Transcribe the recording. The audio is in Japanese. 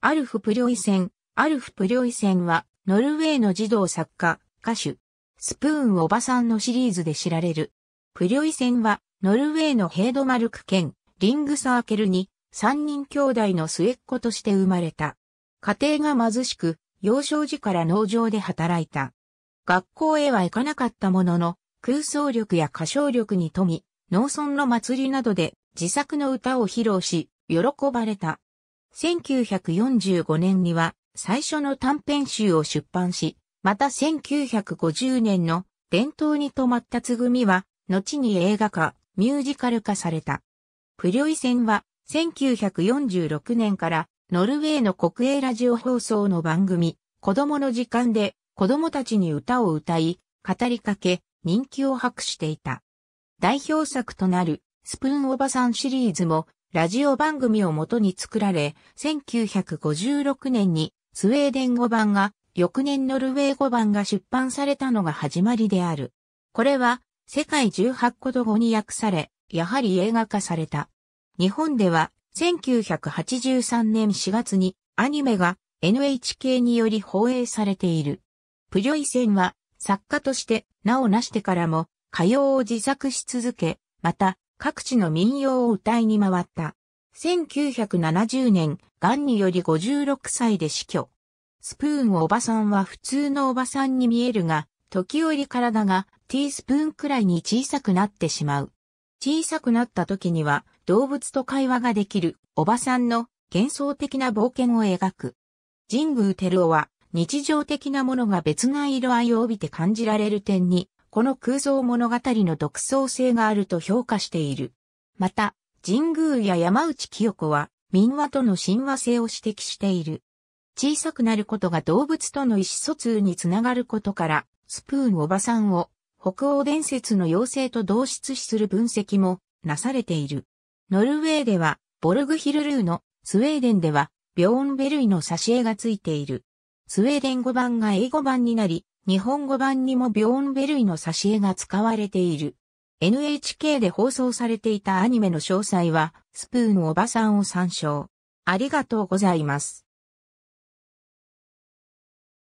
アルフ・プリョイセン。アルフ・プリョイセンは、ノルウェーの児童作家、歌手、スプーンおばさんのシリーズで知られる。プリョイセンは、ノルウェーのヘードマルク県、リングサーケルに、三人兄弟の末っ子として生まれた。家庭が貧しく、幼少時から農場で働いた。学校へは行かなかったものの、空想力や歌唱力に富み、農村の祭りなどで自作の歌を披露し、喜ばれた。1945年には最初の短編集を出版し、また1950年の伝統に止まったつぐみは、後に映画化、ミュージカル化された。プリョイ戦は1946年からノルウェーの国営ラジオ放送の番組、子供の時間で子供たちに歌を歌い、語りかけ、人気を博していた。代表作となるスプーンおばさんシリーズもラジオ番組をもとに作られ、1956年にスウェーデン語版が、翌年ノルウェー語版が出版されたのが始まりである。これは、世界18個と語に訳され、やはり映画化された。日本では、1983年4月にアニメが NHK により放映されている。プジョイセンは作家として名を成してからも歌謡を自作し続け、また各地の民謡を歌いに回った。1970年、癌により56歳で死去。スプーンおばさんは普通のおばさんに見えるが、時折体がティースプーンくらいに小さくなってしまう。小さくなった時には動物と会話ができるおばさんの幻想的な冒険を描く。神宮ルオは日常的なものが別な色合いを帯びて感じられる点にこの空想物語の独創性があると評価している。また、神宮や山内清子は民話との親和性を指摘している。小さくなることが動物との意思疎通につながることから、スプーンおばさんを北欧伝説の妖精と同質視する分析もなされている。ノルウェーではボルグヒルルーの、スウェーデンではビョーンベルイの挿絵がついている。スウェーデン語版が英語版になり、日本語版にもビョーンベルイの挿絵が使われている。NHK で放送されていたアニメの詳細は、スプーンおばさんを参照。ありがとうございます。